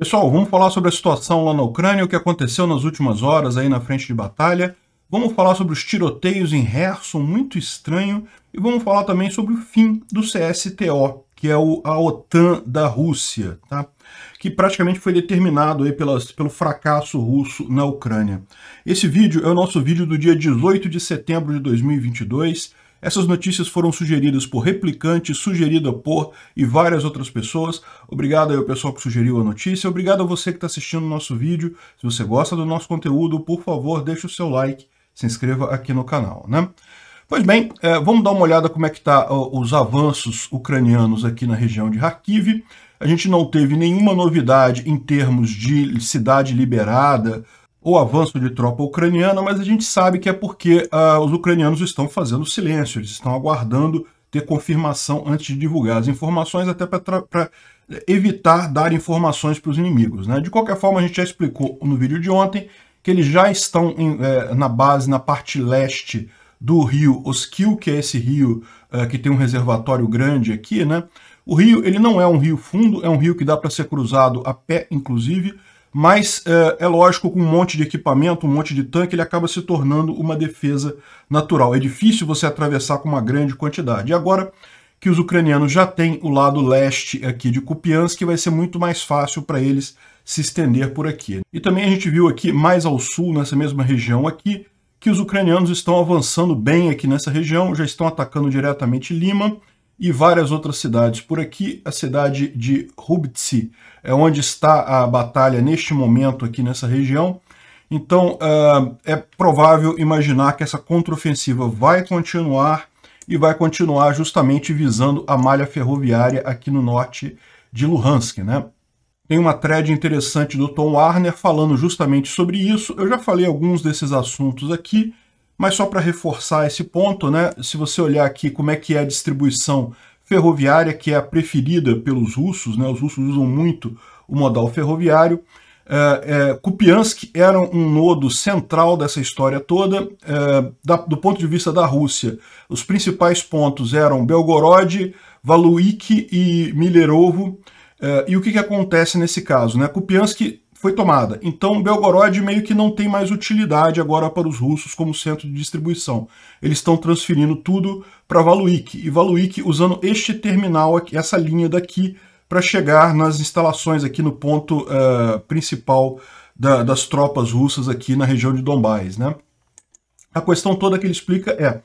Pessoal, vamos falar sobre a situação lá na Ucrânia, o que aconteceu nas últimas horas aí na frente de batalha. Vamos falar sobre os tiroteios em Herson, muito estranho. E vamos falar também sobre o fim do CSTO, que é a OTAN da Rússia, tá? que praticamente foi determinado aí pelas, pelo fracasso russo na Ucrânia. Esse vídeo é o nosso vídeo do dia 18 de setembro de 2022. Essas notícias foram sugeridas por replicantes, sugerida por e várias outras pessoas. Obrigado aí ao pessoal que sugeriu a notícia. Obrigado a você que está assistindo o nosso vídeo. Se você gosta do nosso conteúdo, por favor, deixe o seu like, se inscreva aqui no canal, né? Pois bem, é, vamos dar uma olhada como é que tá os avanços ucranianos aqui na região de Kharkiv. A gente não teve nenhuma novidade em termos de cidade liberada o avanço de tropa ucraniana, mas a gente sabe que é porque uh, os ucranianos estão fazendo silêncio, eles estão aguardando ter confirmação antes de divulgar as informações, até para evitar dar informações para os inimigos. Né? De qualquer forma, a gente já explicou no vídeo de ontem que eles já estão em, eh, na base, na parte leste do rio Oskil, que é esse rio eh, que tem um reservatório grande aqui. Né? O rio ele não é um rio fundo, é um rio que dá para ser cruzado a pé, inclusive, mas é, é, lógico, com um monte de equipamento, um monte de tanque, ele acaba se tornando uma defesa natural. É difícil você atravessar com uma grande quantidade. E agora que os ucranianos já têm o lado leste aqui de Kupiansk, vai ser muito mais fácil para eles se estender por aqui. E também a gente viu aqui mais ao sul, nessa mesma região aqui, que os ucranianos estão avançando bem aqui nessa região, já estão atacando diretamente Lima, e várias outras cidades. Por aqui, a cidade de Rubtsi, é onde está a batalha neste momento aqui nessa região. Então, ah, é provável imaginar que essa contraofensiva vai continuar e vai continuar justamente visando a malha ferroviária aqui no norte de Luhansk, né? Tem uma thread interessante do Tom Warner falando justamente sobre isso. Eu já falei alguns desses assuntos aqui, mas só para reforçar esse ponto, né, se você olhar aqui como é que é a distribuição ferroviária, que é a preferida pelos russos, né, os russos usam muito o modal ferroviário, é, é, Kupiansk era um nodo central dessa história toda. É, da, do ponto de vista da Rússia, os principais pontos eram Belgorod, Valuik e Milerovo. e o que, que acontece nesse caso? Né? Kupiansk foi tomada. Então, Belgorod meio que não tem mais utilidade agora para os russos como centro de distribuição. Eles estão transferindo tudo para Valuik, e Valuik usando este terminal, aqui, essa linha daqui, para chegar nas instalações aqui no ponto uh, principal da, das tropas russas aqui na região de Dombás. Né? A questão toda que ele explica é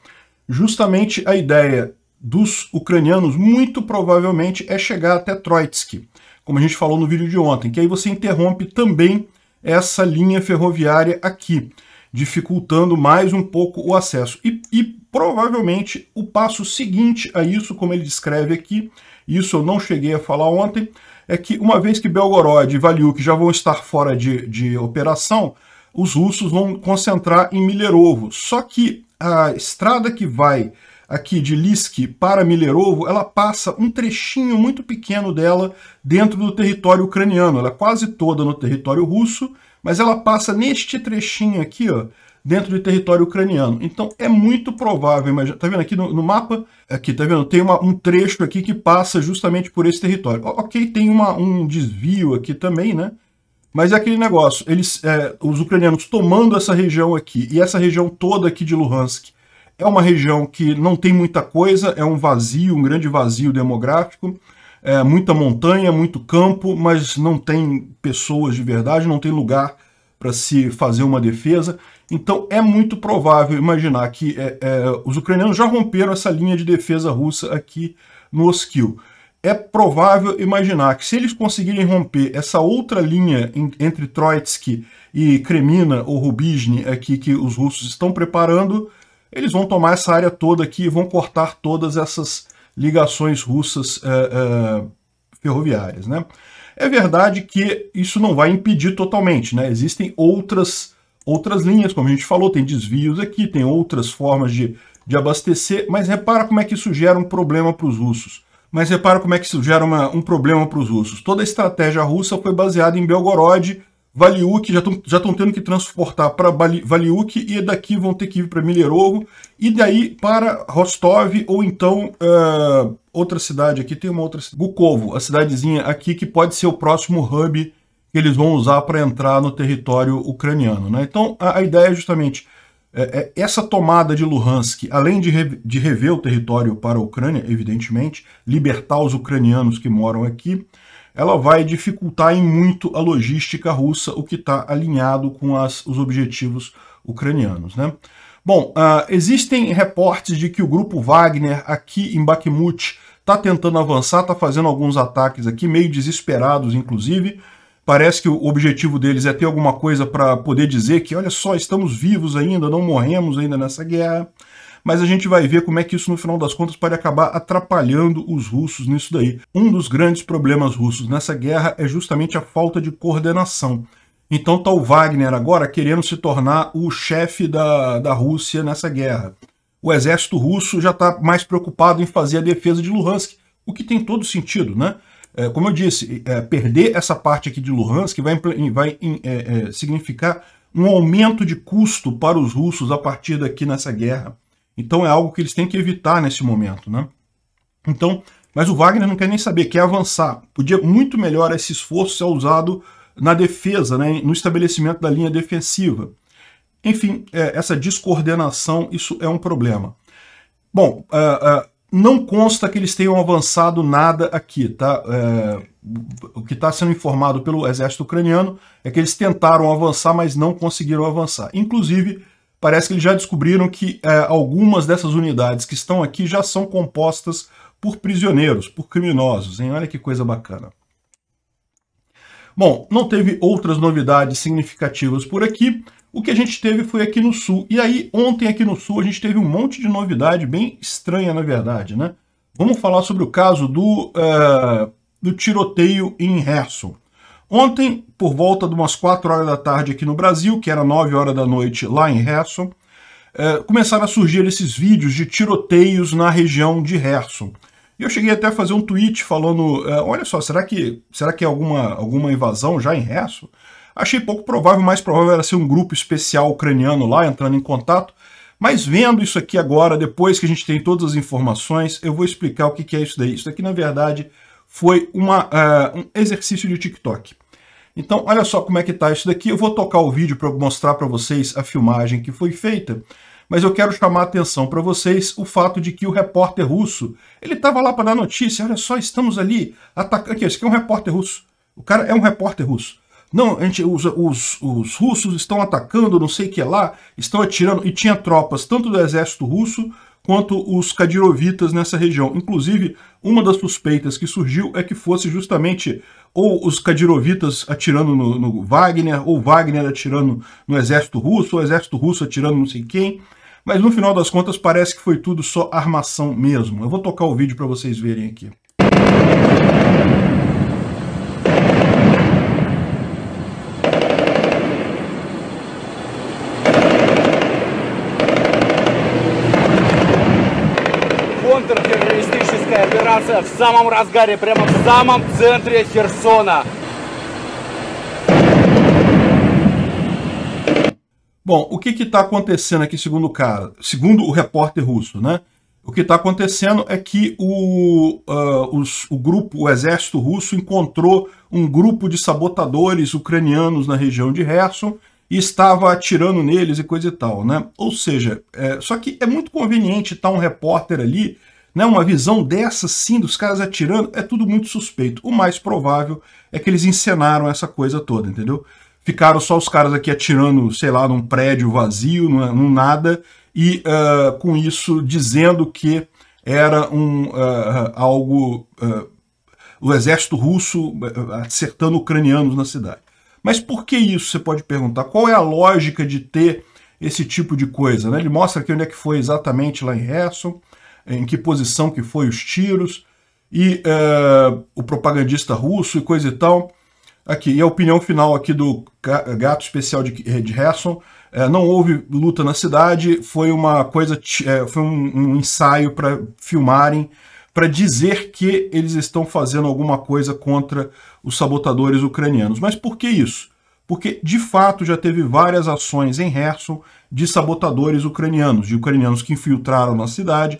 justamente a ideia dos ucranianos, muito provavelmente, é chegar até Troitsky como a gente falou no vídeo de ontem, que aí você interrompe também essa linha ferroviária aqui, dificultando mais um pouco o acesso. E, e provavelmente o passo seguinte a isso, como ele descreve aqui, isso eu não cheguei a falar ontem, é que uma vez que Belgorod e Valiuk já vão estar fora de, de operação, os russos vão concentrar em Milerovo. Só que a estrada que vai aqui de Lisk para Milerovo, ela passa um trechinho muito pequeno dela dentro do território ucraniano. Ela é quase toda no território russo, mas ela passa neste trechinho aqui, ó, dentro do território ucraniano. Então é muito provável, imagina, tá vendo aqui no, no, mapa, aqui, tá vendo? Tem uma, um trecho aqui que passa justamente por esse território. Ok, tem uma, um desvio aqui também, né? Mas é aquele negócio, eles, é, os ucranianos tomando essa região aqui e essa região toda aqui de Luhansk é uma região que não tem muita coisa, é um vazio, um grande vazio demográfico, é muita montanha, muito campo, mas não tem pessoas de verdade, não tem lugar para se fazer uma defesa. Então é muito provável imaginar que é, é, os ucranianos já romperam essa linha de defesa russa aqui no Oskil. É provável imaginar que se eles conseguirem romper essa outra linha entre Troitsky e Kremina ou Rubizhny aqui que os russos estão preparando, eles vão tomar essa área toda aqui e vão cortar todas essas ligações russas é, é, ferroviárias. Né? É verdade que isso não vai impedir totalmente, né? existem outras, outras linhas, como a gente falou, tem desvios aqui, tem outras formas de, de abastecer, mas repara como é que isso gera um problema para os russos. Mas repara como é que isso gera uma, um problema para os russos. Toda a estratégia russa foi baseada em Belgorod, Valiuk, já estão já tendo que transportar para Valiuk e daqui vão ter que ir para Milerovo e daí para Rostov ou então uh, outra cidade aqui, tem uma outra cidade, Gukovo, a cidadezinha aqui que pode ser o próximo hub que eles vão usar para entrar no território ucraniano. Né? Então a, a ideia é justamente é, é, essa tomada de Luhansk, além de, re, de rever o território para a Ucrânia, evidentemente, libertar os ucranianos que moram aqui, ela vai dificultar em muito a logística russa, o que está alinhado com as, os objetivos ucranianos. Né? Bom, uh, existem reportes de que o grupo Wagner aqui em Bakhmut está tentando avançar, está fazendo alguns ataques aqui, meio desesperados, inclusive. Parece que o objetivo deles é ter alguma coisa para poder dizer que, olha só, estamos vivos ainda, não morremos ainda nessa guerra mas a gente vai ver como é que isso, no final das contas, pode acabar atrapalhando os russos nisso daí. Um dos grandes problemas russos nessa guerra é justamente a falta de coordenação. Então está o Wagner agora querendo se tornar o chefe da, da Rússia nessa guerra. O exército russo já está mais preocupado em fazer a defesa de Luhansk, o que tem todo sentido, né? É, como eu disse, é, perder essa parte aqui de Luhansk vai, vai é, é, significar um aumento de custo para os russos a partir daqui nessa guerra. Então é algo que eles têm que evitar nesse momento, né? Então, mas o Wagner não quer nem saber, quer avançar. Podia muito melhor esse esforço ser usado na defesa, né, no estabelecimento da linha defensiva. Enfim, é, essa descoordenação, isso é um problema. Bom, é, é, não consta que eles tenham avançado nada aqui, tá? É, o que está sendo informado pelo exército ucraniano é que eles tentaram avançar, mas não conseguiram avançar. Inclusive, parece que eles já descobriram que é, algumas dessas unidades que estão aqui já são compostas por prisioneiros, por criminosos, hein? Olha que coisa bacana. Bom, não teve outras novidades significativas por aqui. O que a gente teve foi aqui no Sul. E aí, ontem aqui no Sul, a gente teve um monte de novidade bem estranha, na verdade, né? Vamos falar sobre o caso do, uh, do tiroteio em Herson. Ontem, por volta de umas 4 horas da tarde aqui no Brasil, que era 9 horas da noite lá em Herson, eh, começaram a surgir esses vídeos de tiroteios na região de Herson. E eu cheguei até a fazer um tweet falando, eh, olha só, será que, será que é alguma, alguma invasão já em Herson? Achei pouco provável, mais provável era ser um grupo especial ucraniano lá entrando em contato, mas vendo isso aqui agora, depois que a gente tem todas as informações, eu vou explicar o que é isso daí. Isso daqui, na verdade, foi uma, eh, um exercício de TikTok. Então, olha só como é que está isso daqui. Eu vou tocar o vídeo para mostrar para vocês a filmagem que foi feita, mas eu quero chamar a atenção para vocês o fato de que o repórter russo, ele estava lá para dar notícia, olha só, estamos ali atacando... Aqui, esse aqui é um repórter russo. O cara é um repórter russo. Não, gente, os, os, os, russos estão atacando, não sei o que lá, estão atirando, e tinha tropas tanto do exército russo quanto os Kadirovitas nessa região. Inclusive, uma das suspeitas que surgiu é que fosse justamente ou os Kadirovitas atirando no, no Wagner, ou Wagner atirando no exército russo, ou o exército russo atirando não sei quem. Mas no final das contas parece que foi tudo só armação mesmo. Eu vou tocar o vídeo para vocês verem aqui. Ситуация в самом разгаре, прямо в самом центре Херсона. Bom, o que está acontecendo aqui, segundo o cara, segundo o repórter russo, né? O que está acontecendo é que o, uh, os, o grupo, o exército russo, encontrou um grupo de sabotadores ucranianos na região de Kherson e estava atirando neles e coisa e tal, né? Ou seja, é, só que é muito conveniente estar tá um repórter ali né, uma visão dessa sim, dos caras atirando, é tudo muito suspeito. O mais provável é que eles encenaram essa coisa toda, entendeu? Ficaram só os caras aqui atirando, sei lá, num prédio vazio, num, nada, e uh, com isso dizendo que era um uh, algo. Uh, o exército russo acertando ucranianos na cidade. Mas por que isso? Você pode perguntar. Qual é a lógica de ter esse tipo de coisa? Né? Ele mostra aqui onde é que foi exatamente lá em Herson em que posição que foi os tiros, e é, o propagandista russo e coisa e tal. Aqui, e a opinião final aqui do gato especial de, eh, de Hesson, é, não houve luta na cidade, foi uma coisa, é, foi um, um ensaio para filmarem, para dizer que eles estão fazendo alguma coisa contra os sabotadores ucranianos. Mas por que isso? Porque, de fato, já teve várias ações em Herson de sabotadores ucranianos, de ucranianos que infiltraram na cidade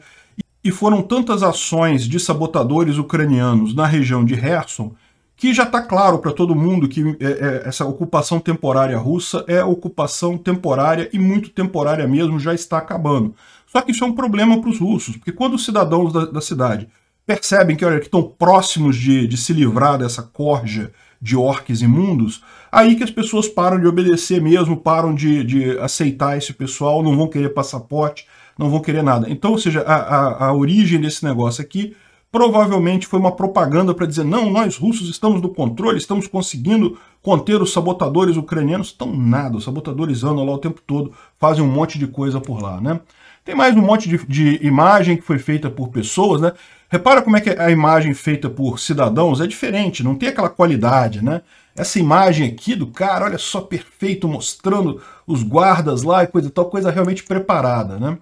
e foram tantas ações de sabotadores ucranianos na região de Kherson que já está claro para todo mundo que é, é, essa ocupação temporária russa é ocupação temporária e muito temporária mesmo, já está acabando. Só que isso é um problema para os russos, porque quando os cidadãos da, da cidade percebem que, olha, que estão próximos de, de se livrar dessa corja de orques imundos, aí que as pessoas param de obedecer mesmo, param de, de aceitar esse pessoal, não vão querer passaporte, não vão querer nada. Então, ou seja, a, a, a origem desse negócio aqui provavelmente foi uma propaganda para dizer não, nós russos estamos no controle, estamos conseguindo conter os sabotadores ucranianos. Estão nada, os sabotadores andam lá o tempo todo, fazem um monte de coisa por lá, né? Tem mais um monte de, de imagem que foi feita por pessoas, né? Repara como é que a imagem feita por cidadãos é diferente, não tem aquela qualidade, né? Essa imagem aqui do cara, olha só, perfeito, mostrando os guardas lá e coisa e tal, coisa realmente preparada, né?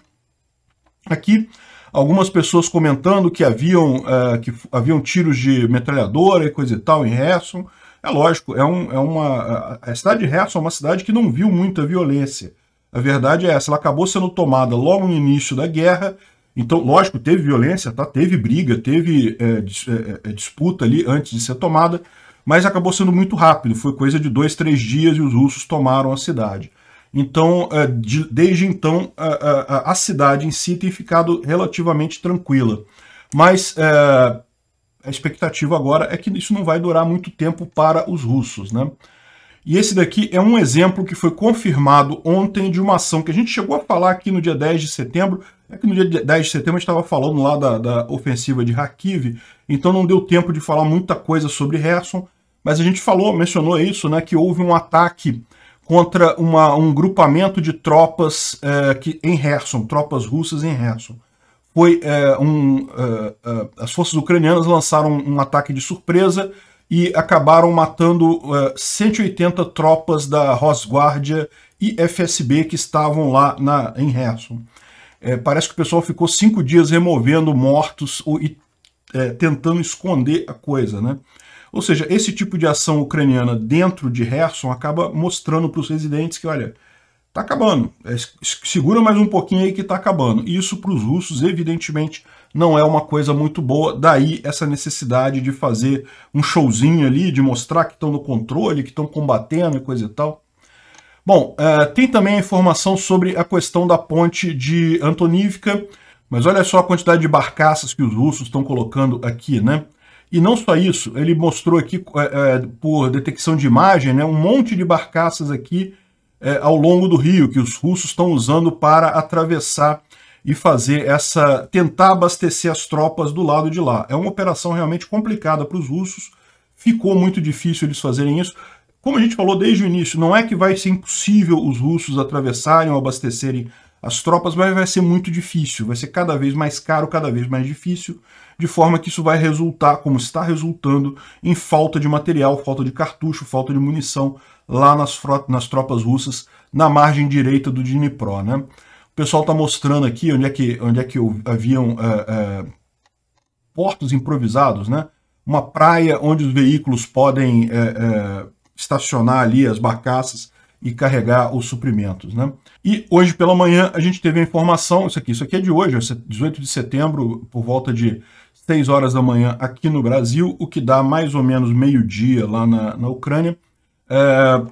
Aqui, algumas pessoas comentando que haviam, uh, que haviam tiros de metralhadora e coisa e tal em Harrison. É lógico, é, um, é uma, a cidade de Harrison é uma cidade que não viu muita violência. A verdade é essa, ela acabou sendo tomada logo no início da guerra. Então, lógico, teve violência, tá? teve briga, teve é, é, é disputa ali antes de ser tomada, mas acabou sendo muito rápido. Foi coisa de dois, três dias e os russos tomaram a cidade. Então, é, desde então, a, a, a cidade em si tem ficado relativamente tranquila. Mas é, a expectativa agora é que isso não vai durar muito tempo para os russos. Né? E esse daqui é um exemplo que foi confirmado ontem de uma ação que a gente chegou a falar aqui no dia 10 de setembro. É que no dia 10 de setembro a gente estava falando lá da, da, ofensiva de Kharkiv, então não deu tempo de falar muita coisa sobre Herson, mas a gente falou, mencionou isso, né, que houve um ataque contra uma, um grupamento de tropas é, que, em Kherson, tropas russas em Kherson. Foi é, um, é, as forças ucranianas lançaram um ataque de surpresa e acabaram matando 180 tropas da Rosguardia e FSB que estavam lá na, em Kherson. parece que o pessoal ficou cinco dias removendo mortos ou, e tentando esconder a coisa, né? Ou seja, esse tipo de ação ucraniana dentro de Herson acaba mostrando para os residentes que, olha, está acabando, é, segura mais um pouquinho aí que está acabando. E isso para os russos, evidentemente, não é uma coisa muito boa, daí essa necessidade de fazer um showzinho ali, de mostrar que estão no controle, que estão combatendo e coisa e tal. Bom, uh, tem também a informação sobre a questão da ponte de Antonivka, mas olha só a quantidade de barcaças que os russos estão colocando aqui, né? E não só isso, ele mostrou aqui, é, é, por detecção de imagem, né, um monte de barcaças aqui é, ao longo do rio que os russos estão usando para atravessar e fazer essa. tentar abastecer as tropas do lado de lá. É uma operação realmente complicada para os russos, ficou muito difícil eles fazerem isso. Como a gente falou desde o início, não é que vai ser impossível os russos atravessarem ou abastecerem as tropas, vai ser muito difícil, vai ser cada vez mais caro, cada vez mais difícil, de forma que isso vai resultar, como está resultando, em falta de material, falta de cartucho, falta de munição lá nas, nas tropas russas, na margem direita do Dnipro. Né? O pessoal está mostrando aqui onde é que, onde é que haviam é, é, portos improvisados, né? uma praia onde os veículos podem é, é estacionar ali as barcaças e carregar os suprimentos. Né? E hoje pela manhã a gente teve a informação, isso aqui, isso aqui é de hoje, 18 é de setembro, por volta de 6 horas da manhã aqui no Brasil, o que dá mais ou menos meio-dia lá na, na Ucrânia. É,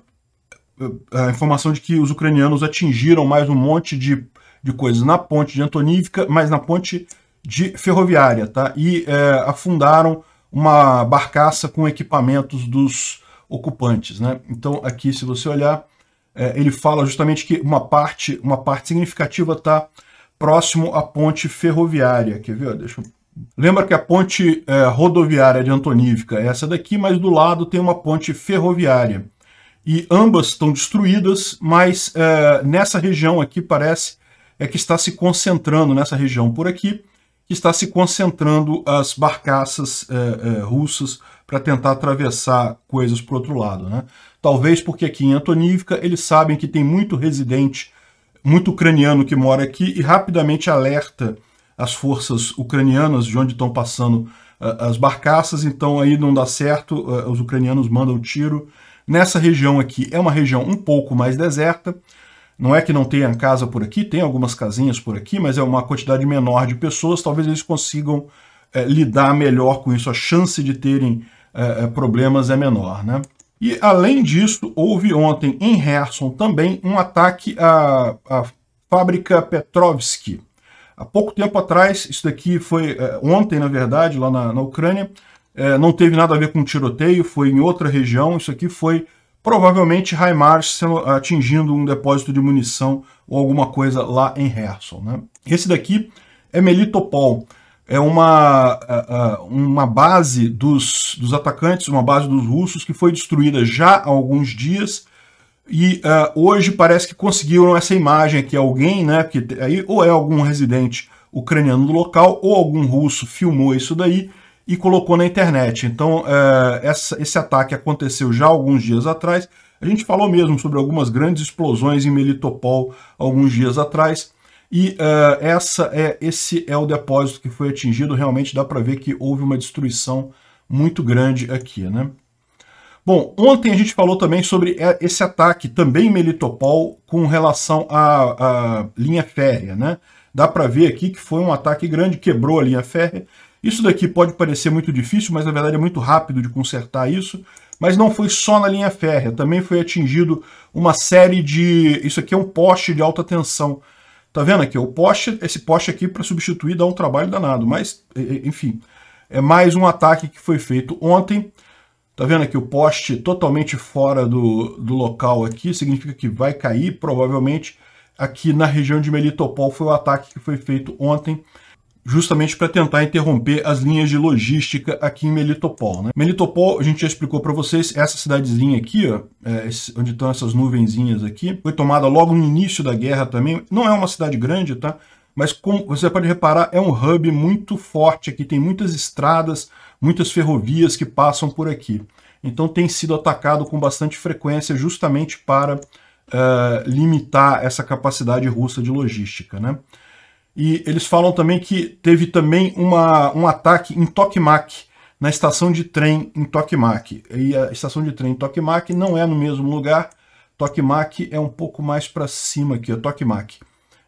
é a informação de que os ucranianos atingiram mais um monte de, de coisas na ponte de Antonívka, mas na ponte de ferroviária, tá? E é, afundaram uma barcaça com equipamentos dos ocupantes, né? Então aqui, se você olhar, é, ele fala justamente que uma parte, uma parte significativa está próximo à ponte ferroviária. Quer ver? Deixa eu... Lembra que a ponte é, rodoviária de Antonívica é essa daqui, mas do lado tem uma ponte ferroviária. E ambas estão destruídas, mas é, nessa região aqui parece é que está se concentrando, nessa região por aqui, que está se concentrando as barcaças é, é, russas para tentar atravessar coisas para o outro lado. Né? Talvez porque aqui em Antonívica eles sabem que tem muito residente, muito ucraniano que mora aqui e rapidamente alerta as forças ucranianas de onde estão passando uh, as barcaças, então aí não dá certo, uh, os ucranianos mandam o tiro. Nessa região aqui é uma região um pouco mais deserta, não é que não tenha casa por aqui, tem algumas casinhas por aqui, mas é uma quantidade menor de pessoas, talvez eles consigam é, lidar melhor com isso, a chance de terem é, é, problemas é menor. Né? E, além disso, houve ontem em Herson também um ataque à, à fábrica Petrovsky. Há pouco tempo atrás, isso daqui foi é, ontem, na verdade, lá na, na Ucrânia, é, não teve nada a ver com tiroteio, foi em outra região. Isso aqui foi provavelmente HIMARS atingindo um depósito de munição ou alguma coisa lá em Herson. Né? Esse daqui é Melitopol é uma, é, é, uma base dos, dos atacantes, uma base dos russos que foi destruída já há alguns dias e uh, hoje parece que conseguiram essa imagem aqui alguém, né, que aí ou é algum residente ucraniano do local ou algum russo filmou isso daí e colocou na internet. Então uh, essa, esse ataque aconteceu já alguns dias atrás. A gente falou mesmo sobre algumas grandes explosões em Melitopol alguns dias atrás. E uh, essa é, esse é o depósito que foi atingido. Realmente dá para ver que houve uma destruição muito grande aqui. Né? Bom, ontem a gente falou também sobre eh, esse ataque, também em Melitopol, com relação à, à linha férrea. Né? Dá para ver aqui que foi um ataque grande, quebrou a linha férrea. Isso daqui pode parecer muito difícil, mas na verdade é muito rápido de consertar isso. Mas não foi só na linha férrea, também foi atingido uma série de... Isso aqui é um poste de alta tensão. Tá vendo aqui? O poste, esse poste aqui para substituir dá um trabalho danado, mas, enfim, é mais um ataque que foi feito ontem. Tá vendo aqui o poste totalmente fora do, do local aqui, significa que vai cair, provavelmente, aqui na região de Melitopol foi o ataque que foi feito ontem justamente para tentar interromper as linhas de logística aqui em Melitopol. Né? Melitopol, a gente já explicou para vocês, essa cidadezinha aqui, ó, é, onde estão essas nuvenzinhas aqui, foi tomada logo no início da guerra também. Não é uma cidade grande, tá? Mas como você pode reparar, é um hub muito forte aqui, tem muitas estradas, muitas ferrovias que passam por aqui. Então tem sido atacado com bastante frequência justamente para uh, limitar essa capacidade russa de logística, né? E eles falam também que teve também uma, um ataque em Tokmak, na estação de trem em Tokmak. E a estação de trem em Tokmak não é no mesmo lugar. Tokmak é um pouco mais para cima aqui, é Tokmak.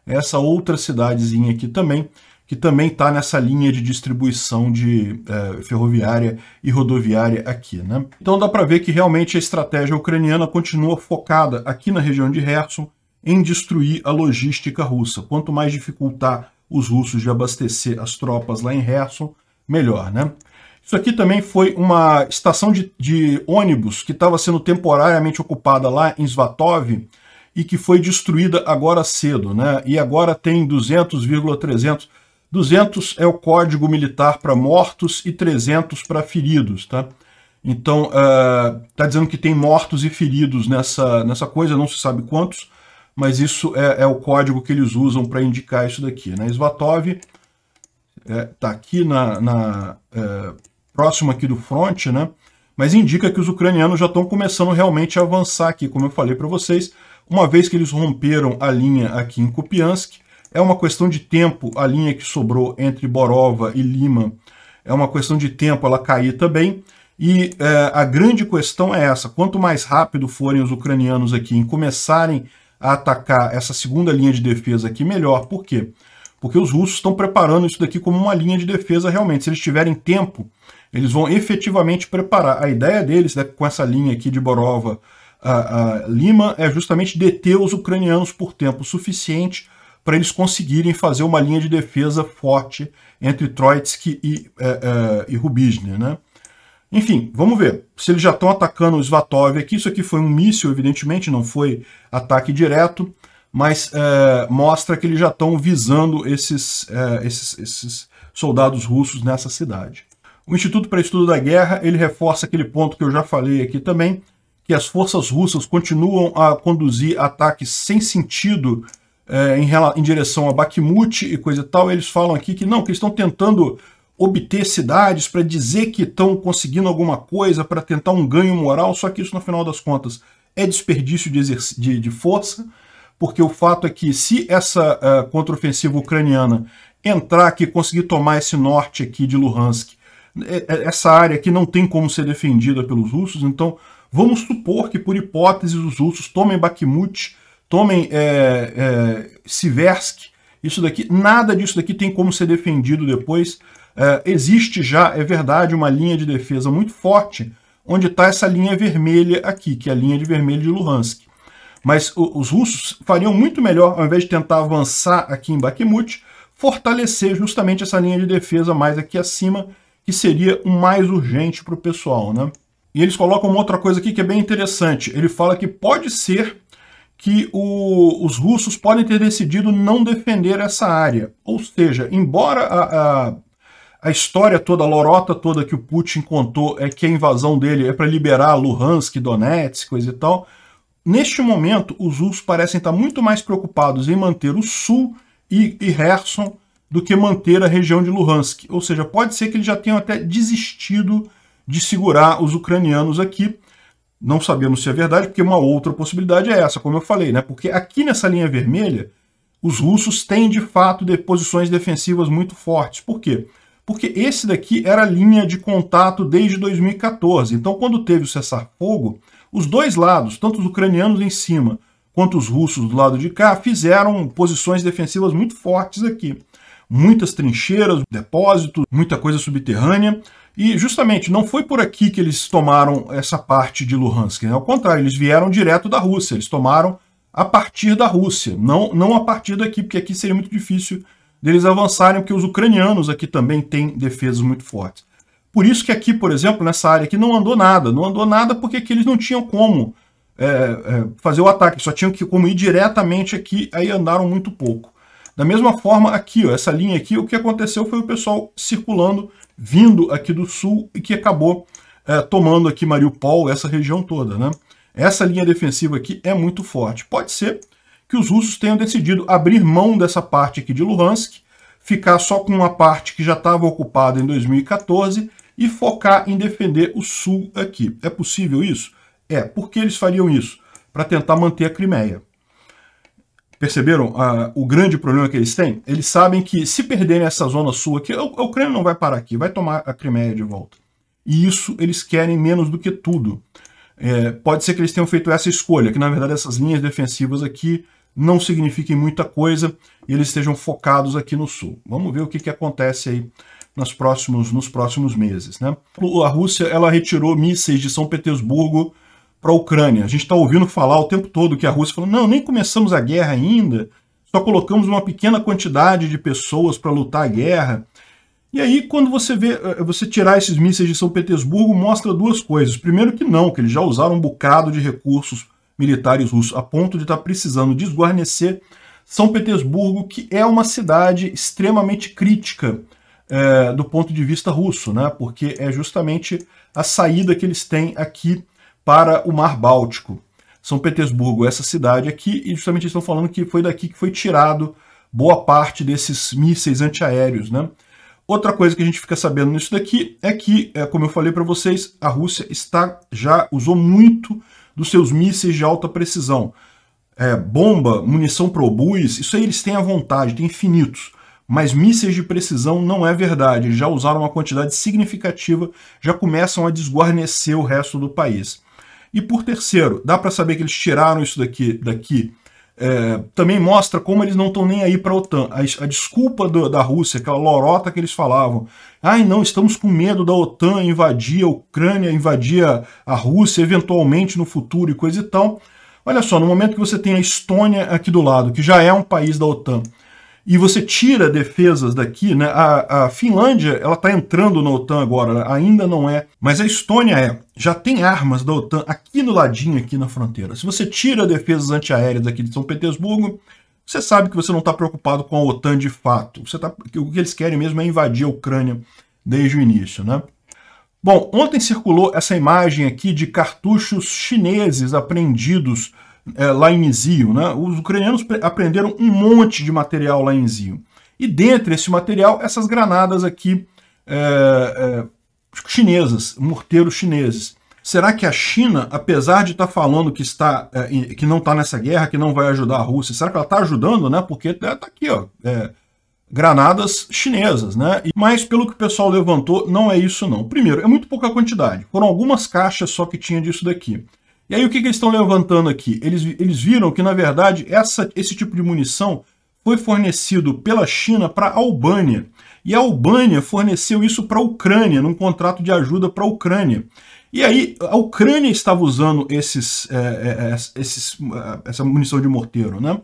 Essa outra cidadezinha aqui também, que também está nessa linha de distribuição de é, ferroviária e rodoviária aqui. Né? Então dá para ver que realmente a estratégia ucraniana continua focada aqui na região de Kherson, em destruir a logística russa. Quanto mais dificultar os russos de abastecer as tropas lá em Herson, melhor, né? Isso aqui também foi uma estação de, de ônibus que estava sendo temporariamente ocupada lá em Svatov e que foi destruída agora cedo, né? E agora tem 200,300. 200 é o código militar para mortos e 300 para feridos, tá? Então, uh, tá dizendo que tem mortos e feridos nessa, nessa coisa, não se sabe quantos, mas isso é, é o código que eles usam para indicar isso daqui. Né? Svatov está é, tá aqui na, na é, próximo aqui do front, né? mas indica que os ucranianos já estão começando realmente a avançar aqui, como eu falei para vocês, uma vez que eles romperam a linha aqui em Kupiansk, é uma questão de tempo a linha que sobrou entre Borova e Lima, é uma questão de tempo ela cair também, e é, a grande questão é essa, quanto mais rápido forem os ucranianos aqui em começarem a atacar essa segunda linha de defesa aqui melhor. Por quê? Porque os russos estão preparando isso daqui como uma linha de defesa realmente. Se eles tiverem tempo, eles vão efetivamente preparar. A ideia deles, né, com essa linha aqui de Borova a, a Lima, é justamente deter os ucranianos por tempo suficiente para eles conseguirem fazer uma linha de defesa forte entre Troitsky e, é, é, e Rubizne, né? Enfim, vamos ver se eles já estão atacando o Svatov aqui. Isso aqui foi um míssil, evidentemente, não foi ataque direto, mas é, mostra que eles já estão visando esses, é, esses, esses soldados russos nessa cidade. O Instituto para Estudo da Guerra ele reforça aquele ponto que eu já falei aqui também, que as forças russas continuam a conduzir ataques sem sentido eh, em, em, direção a Bakhmut e coisa e tal. Eles falam aqui que não, que eles estão tentando obter cidades, para dizer que estão conseguindo alguma coisa, para tentar um ganho moral, só que isso, no final das contas, é desperdício de, de, de força, porque o fato é que se essa uh, contraofensiva ucraniana entrar aqui, conseguir tomar esse norte aqui de Luhansk, eh, eh, essa área aqui não tem como ser defendida pelos russos, então vamos supor que, por hipótese, os russos tomem Bakhmut, tomem é, é, Siversk, isso daqui, nada disso daqui tem como ser defendido depois, é, existe já, é verdade, uma linha de defesa muito forte, onde está essa linha vermelha aqui, que é a linha de vermelho de Luhansk. Mas o, os russos fariam muito melhor, ao invés de tentar avançar aqui em Bakhmut, fortalecer justamente essa linha de defesa mais aqui acima, que seria o mais urgente para o pessoal. Né? E eles colocam uma outra coisa aqui que é bem interessante. Ele fala que pode ser que o, os russos podem ter decidido não defender essa área. Ou seja, embora a, a a história toda, a lorota toda que o Putin contou é que a invasão dele é para liberar Luhansk, Donetsk, coisa e tal. Neste momento, os russos parecem estar muito mais preocupados em manter o sul e, e Herson do que manter a região de Luhansk. Ou seja, pode ser que eles já tenham até desistido de segurar os ucranianos aqui. Não sabemos se é verdade, porque uma outra possibilidade é essa, como eu falei, né? Porque aqui nessa linha vermelha, os russos têm de fato de posições defensivas muito fortes. Por quê? Porque esse daqui era a linha de contato desde 2014. Então, quando teve o cessar-fogo, os dois lados, tanto os ucranianos em cima quanto os russos do lado de cá, fizeram posições defensivas muito fortes aqui. Muitas trincheiras, depósitos, muita coisa subterrânea. E justamente não foi por aqui que eles tomaram essa parte de Luhansk. Né? Ao contrário, eles vieram direto da Rússia. Eles tomaram a partir da Rússia, não, não a partir daqui, porque aqui seria muito difícil deles avançarem, porque os ucranianos aqui também têm defesas muito fortes. Por isso que aqui, por exemplo, nessa área aqui não andou nada. Não andou nada porque aqui eles não tinham como é, é, fazer o ataque, só tinham que como ir diretamente aqui, aí andaram muito pouco. Da mesma forma aqui, ó, essa linha aqui, o que aconteceu foi o pessoal circulando, vindo aqui do sul e que acabou é, tomando aqui Mariupol, essa região toda, né? Essa linha defensiva aqui é muito forte. Pode ser que os russos tenham decidido abrir mão dessa parte aqui de Luhansk, ficar só com uma parte que já estava ocupada em 2014 e focar em defender o sul aqui. É possível isso? É. Por que eles fariam isso? Para tentar manter a Crimeia. Perceberam ah, o grande problema que eles têm? Eles sabem que se perderem essa zona sul aqui, a Ucrânia não vai parar aqui, vai tomar a Crimeia de volta. E isso eles querem menos do que tudo. É, pode ser que eles tenham feito essa escolha, que na verdade essas linhas defensivas aqui não signifiquem muita coisa e eles estejam focados aqui no sul. Vamos ver o que, que acontece aí nos próximos, nos próximos meses. Né? A Rússia ela retirou mísseis de São Petersburgo para a Ucrânia. A gente está ouvindo falar o tempo todo que a Rússia falou, não, nem começamos a guerra ainda, só colocamos uma pequena quantidade de pessoas para lutar a guerra. E aí, quando você vê, eh, você tirar esses mísseis de São Petersburgo, mostra duas coisas. Primeiro que não, que eles já usaram um bocado de recursos militares russos a ponto de estar tá precisando desguarnecer São Petersburgo, que é uma cidade extremamente crítica é, do ponto de vista russo, né? porque é justamente a saída que eles têm aqui para o Mar Báltico. São Petersburgo, essa cidade aqui, e justamente estão falando que foi daqui que foi tirado boa parte desses mísseis antiaéreos. Né? Outra coisa que a gente fica sabendo nisso daqui é que, é, como eu falei para vocês, a Rússia está já usou muito dos seus mísseis de alta precisão. É, bomba, munição buis, isso aí eles têm à vontade, tem infinitos. Mas mísseis de precisão não é verdade. Eles já usaram uma quantidade significativa, já começam a desguarnecer o resto do país. E por terceiro, dá para saber que eles tiraram isso daqui, daqui é, também mostra como eles não estão nem aí para a OTAN. A desculpa do, da Rússia, aquela lorota que eles falavam. Ai, não, estamos com medo da OTAN invadir a Ucrânia, invadir a Rússia eventualmente no futuro e coisa e tal. Olha só, no momento que você tem a Estônia aqui do lado, que já é um país da OTAN, e você tira defesas daqui, né? A, a Finlândia, ela tá entrando na OTAN agora, né? ainda não é, mas a Estônia é. Já tem armas da OTAN aqui no ladinho, aqui na fronteira. Se você tira defesas antiaéreas aqui de São Petersburgo, você sabe que você não está preocupado com a OTAN de fato. Você tá, o que eles querem mesmo é invadir a Ucrânia desde o início, né? Bom, ontem circulou essa imagem aqui de cartuchos chineses apreendidos é, lá em Zio. Né? Os ucranianos aprenderam um monte de material lá em Zio. E dentre esse material, essas granadas aqui é, é, chinesas, morteiros chineses. Será que a China, apesar de estar tá falando que, está, é, que não está nessa guerra, que não vai ajudar a Rússia, será que ela está ajudando? Né? Porque está é, aqui, ó, é, granadas chinesas, né? Mas pelo que o pessoal levantou, não é isso não. Primeiro, é muito pouca quantidade. Foram algumas caixas só que tinha disso daqui. E aí o que, que eles estão levantando aqui? Eles, eles viram que, na verdade, essa, esse tipo de munição foi fornecido pela China para a Albânia. E a Albânia forneceu isso para a Ucrânia, num contrato de ajuda para a Ucrânia. E aí, a Ucrânia estava usando esses, é, é, é esses, é, essa munição de morteiro, né?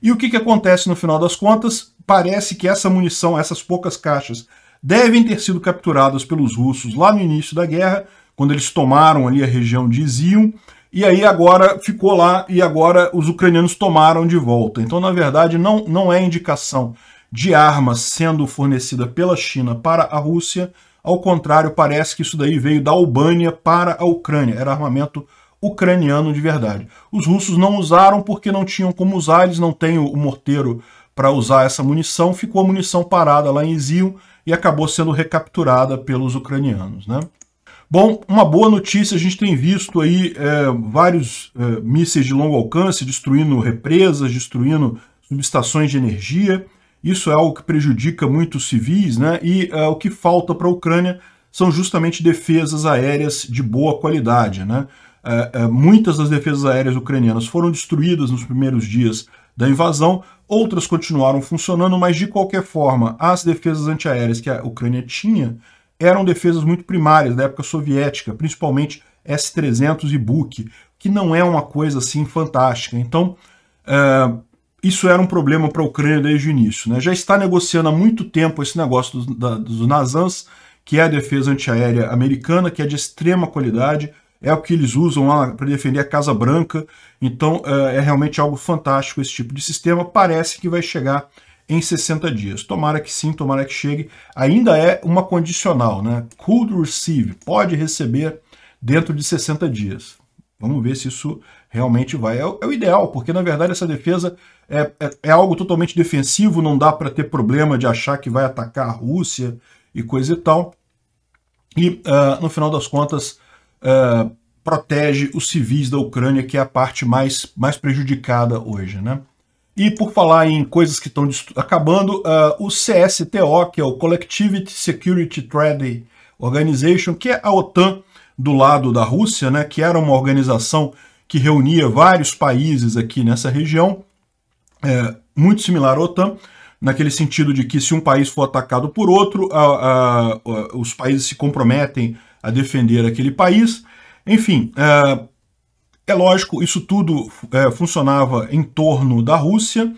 E o que, que acontece no final das contas? Parece que essa munição, essas poucas caixas, devem ter sido capturadas pelos russos lá no início da guerra, quando eles tomaram ali a região de Izium, e aí agora ficou lá e agora os ucranianos tomaram de volta. Então, na verdade, não, não é indicação de armas sendo fornecida pela China para a Rússia. Ao contrário, parece que isso daí veio da Albânia para a Ucrânia. Era armamento ucraniano de verdade. Os russos não usaram porque não tinham como usar, eles não têm o morteiro para usar essa munição. Ficou a munição parada lá em Zion e acabou sendo recapturada pelos ucranianos. Né? Bom, uma boa notícia, a gente tem visto aí é, vários é, mísseis de longo alcance destruindo represas, destruindo subestações de energia. Isso é algo que prejudica muito os civis, né? E é, o que falta para a Ucrânia são justamente defesas aéreas de boa qualidade, né? É, é, muitas das defesas aéreas ucranianas foram destruídas nos primeiros dias da invasão, outras continuaram funcionando, mas de qualquer forma, as defesas antiaéreas que a Ucrânia tinha eram defesas muito primárias da época soviética, principalmente S-300 e Buk, que não é uma coisa assim fantástica. Então, é, isso era um problema para a Ucrânia desde o início. Né? Já está negociando há muito tempo esse negócio dos, da, dos que é a defesa antiaérea americana, que é de extrema qualidade, é o que eles usam lá para defender a Casa Branca. Então, é, é realmente algo fantástico esse tipo de sistema. Parece que vai chegar em 60 dias. Tomara que sim, tomara que chegue. Ainda é uma condicional, né? Could receive, pode receber dentro de 60 dias. Vamos ver se isso realmente vai. É, é, o ideal, porque na verdade essa defesa é, é, é algo totalmente defensivo, não dá para ter problema de achar que vai atacar a Rússia e coisa e tal. E uh, no final das contas, uh, protege os civis da Ucrânia, que é a parte mais, mais prejudicada hoje. Né? E por falar em coisas que estão acabando, uh, o CSTO, que é o Collective Security Treaty Organization, que é a OTAN do lado da Rússia, né, que era uma organização que reunia vários países aqui nessa região, é, muito similar à OTAN, naquele sentido de que se um país for atacado por outro, a, a, a, os países se comprometem a defender aquele país. Enfim, uh, é lógico, isso tudo é, funcionava em torno da Rússia,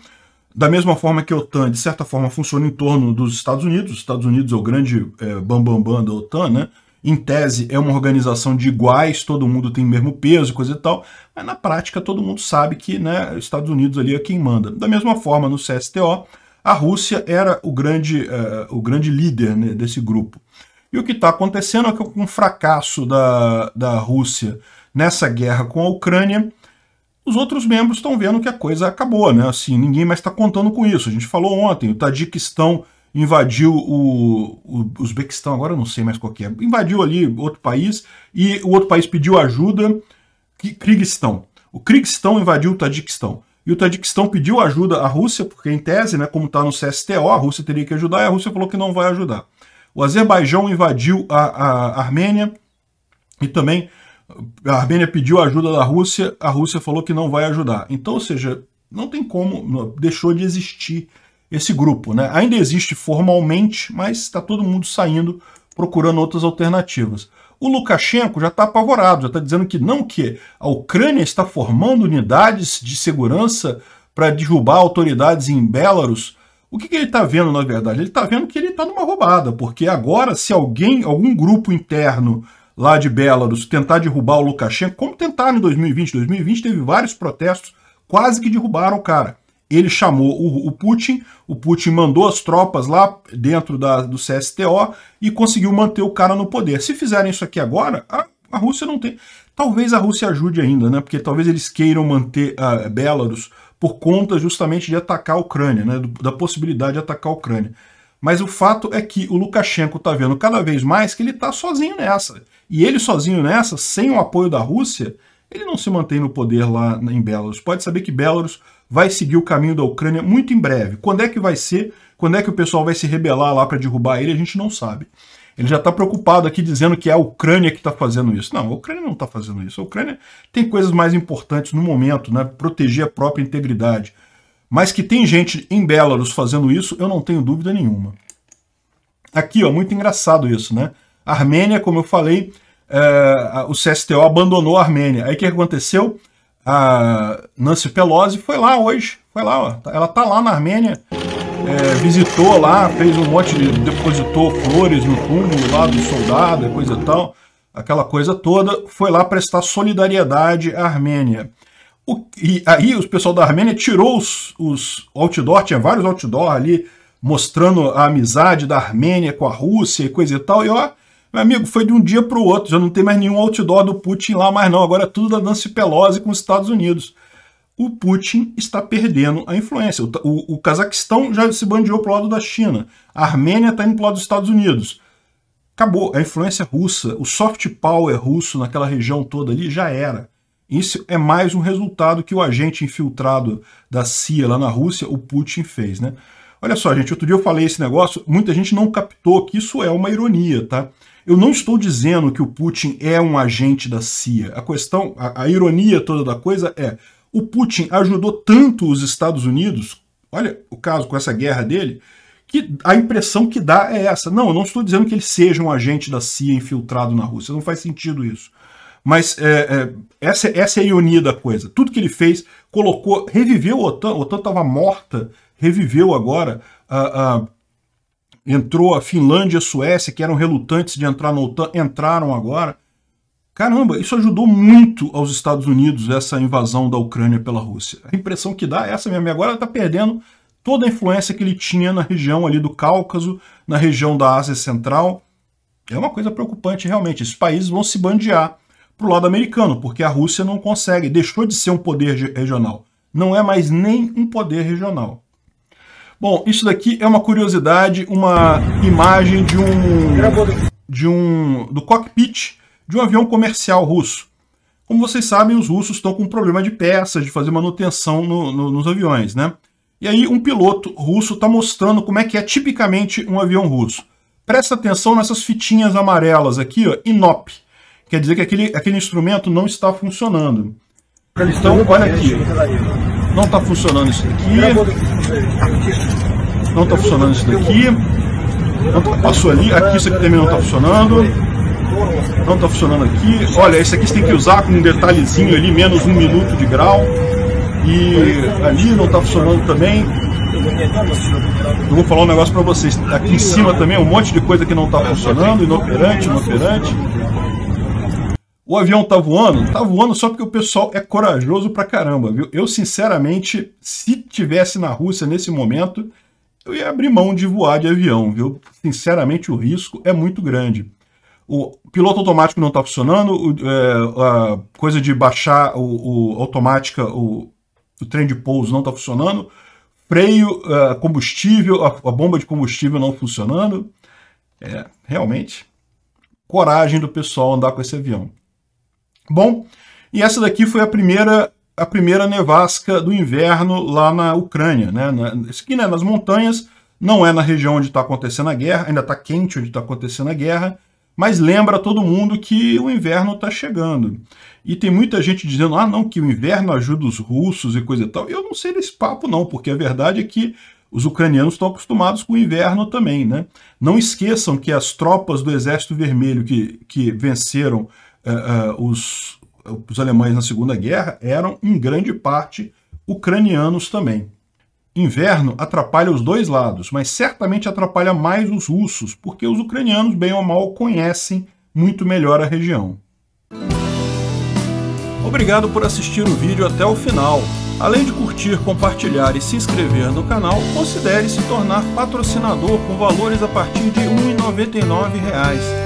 da mesma forma que a OTAN, de certa forma, funciona em torno dos Estados Unidos. Os Estados Unidos é o grande é, bambambam é, bam, bam da OTAN, né? Em tese, é uma organização de iguais, todo mundo tem o mesmo peso, coisa e tal, mas na prática todo mundo sabe que né, os Estados Unidos ali é quem manda. Da mesma forma, no CSTO, a Rússia era o grande, uh, o grande líder né, desse grupo. E o que está acontecendo é que com o fracasso da, da Rússia nessa guerra com a Ucrânia, os outros membros estão vendo que a coisa acabou, né? Assim, ninguém mais está contando com isso. A gente falou ontem, o Tadiquistão invadiu o, o Uzbequistão, agora eu não sei mais qual que é, invadiu ali outro país e o outro país pediu ajuda, que, O Kirguistão invadiu o Tadiquistão. E o Tadiquistão pediu ajuda à Rússia, porque em tese, né, como está no CSTO, a Rússia teria que ajudar, e a Rússia falou que não vai ajudar. O Azerbaijão invadiu a, a Armênia e também a Armênia pediu ajuda da Rússia, a Rússia falou que não vai ajudar. Então, ou seja, não tem como, deixou de existir esse grupo. Né? Ainda existe formalmente, mas está todo mundo saindo procurando outras alternativas. O Lukashenko já está apavorado, já está dizendo que não, que a Ucrânia está formando unidades de segurança para derrubar autoridades em Belarus o que, que ele está vendo, na verdade? Ele está vendo que ele está numa roubada, porque agora, se alguém, algum grupo interno lá de Belarus tentar derrubar o Lukashenko, como tentaram em 2020, 2020 teve vários protestos, quase que derrubaram o cara. Ele chamou o, o Putin, o Putin mandou as tropas lá dentro da, do CSTO e conseguiu manter o cara no poder. Se fizerem isso aqui agora, a, a Rússia não tem. Talvez a Rússia ajude ainda, né? Porque talvez eles queiram manter a ah, Belarus por conta justamente de atacar a Ucrânia, né, da possibilidade de atacar a Ucrânia. Mas o fato é que o Lukashenko está vendo cada vez mais que ele está sozinho nessa. E ele sozinho nessa, sem o apoio da Rússia, ele não se mantém no poder lá em Belarus. Pode saber que Belarus vai seguir o caminho da Ucrânia muito em breve. Quando é que vai ser? Quando é que o pessoal vai se rebelar lá para derrubar ele? A gente não sabe. Ele já está preocupado aqui dizendo que é a Ucrânia que está fazendo isso. Não, a Ucrânia não está fazendo isso. A Ucrânia tem coisas mais importantes no momento, né? proteger a própria integridade. Mas que tem gente em Belarus fazendo isso, eu não tenho dúvida nenhuma. Aqui, ó, muito engraçado isso, né? A Armênia, como eu falei, é, o CSTO abandonou a Armênia. Aí o que aconteceu? A Nancy Pelosi foi lá hoje, foi lá, ó, ela está lá na Armênia é, visitou lá, fez um monte de. depositou flores no túmulo lá do soldado, coisa e tal, aquela coisa toda, foi lá prestar solidariedade à Armênia. O, e aí o pessoal da Armênia tirou os, os outdoor, tinha vários outdoor ali mostrando a amizade da Armênia com a Rússia e coisa e tal, e ó, meu amigo, foi de um dia para o outro, já não tem mais nenhum outdoor do Putin lá mais não, agora é tudo da Nancy Pelosi com os Estados Unidos o Putin está perdendo a influência. O, o, o Cazaquistão já se bandeou para o lado da China, a Armênia está indo para o lado dos Estados Unidos. Acabou, a influência é russa, o soft power russo naquela região toda ali já era. Isso é mais um resultado que o agente infiltrado da CIA lá na Rússia, o Putin, fez, né? Olha só, gente, outro dia eu falei esse negócio, muita gente não captou que isso é uma ironia, tá? Eu não estou dizendo que o Putin é um agente da CIA. A questão, a, a ironia toda da coisa é, o Putin ajudou tanto os Estados Unidos, olha o caso com essa guerra dele, que a impressão que dá é essa. Não, eu não estou dizendo que ele seja um agente da CIA infiltrado na Rússia, não faz sentido isso. Mas é, é, essa, essa é a ironia da coisa. Tudo que ele fez, colocou, reviveu a OTAN, a OTAN estava morta, reviveu agora, a, a, entrou a Finlândia e a Suécia, que eram relutantes de entrar na OTAN, entraram agora. Caramba, isso ajudou muito aos Estados Unidos, essa invasão da Ucrânia pela Rússia. A impressão que dá é essa mesmo. E agora está perdendo toda a influência que ele tinha na região ali do Cáucaso, na região da Ásia Central. É uma coisa preocupante realmente. Esses países vão se bandear para o lado americano, porque a Rússia não consegue, deixou de ser um poder regional. Não é mais nem um poder regional. Bom, isso daqui é uma curiosidade, uma imagem de um de um do cockpit de um avião comercial russo. Como vocês sabem, os russos estão com um problema de peças, de fazer manutenção no, no, nos aviões, né? E aí um piloto russo está mostrando como é que é tipicamente um avião russo. Presta atenção nessas fitinhas amarelas aqui, ó, INOP. Quer dizer que aquele, aquele instrumento não está funcionando. Então, olha aqui. Não está funcionando isso daqui. Não está funcionando isso daqui. Não tá, passou ali. Aqui, isso aqui também não está funcionando. Não tá funcionando aqui. Olha, esse aqui você tem que usar com um detalhezinho ali, menos um minuto de grau. E ali não tá funcionando também. Eu vou falar um negócio para vocês. Aqui em cima também é um monte de coisa que não tá funcionando, inoperante, inoperante. O avião tá voando? Tá voando só porque o pessoal é corajoso pra caramba, viu? Eu, sinceramente, se tivesse na Rússia nesse momento, eu ia abrir mão de voar de avião, viu? Sinceramente, o risco é muito grande o piloto automático não está funcionando, o, é, a coisa de baixar o, o automática, o, o, trem de pouso não está funcionando, freio, é, combustível, a, a, bomba de combustível não funcionando. É, realmente, coragem do pessoal andar com esse avião. Bom, e essa daqui foi a primeira a primeira nevasca do inverno lá na Ucrânia, né? Na, isso aqui, né, nas montanhas, não é na região onde está acontecendo a guerra, ainda está quente onde está acontecendo a guerra, mas lembra todo mundo que o inverno está chegando. E tem muita gente dizendo, ah, não, que o inverno ajuda os russos e coisa e tal. Eu não sei desse papo, não, porque a verdade é que os ucranianos estão acostumados com o inverno também, né? Não esqueçam que as tropas do Exército Vermelho que, que venceram uh, uh, os, os alemães na Segunda Guerra eram, em grande parte, ucranianos também inverno atrapalha os dois lados, mas certamente atrapalha mais os russos, porque os ucranianos, bem ou mal, conhecem muito melhor a região. Obrigado por assistir o vídeo até o final. Além de curtir, compartilhar e se inscrever no canal, considere se tornar patrocinador com valores a partir de R$ 1,99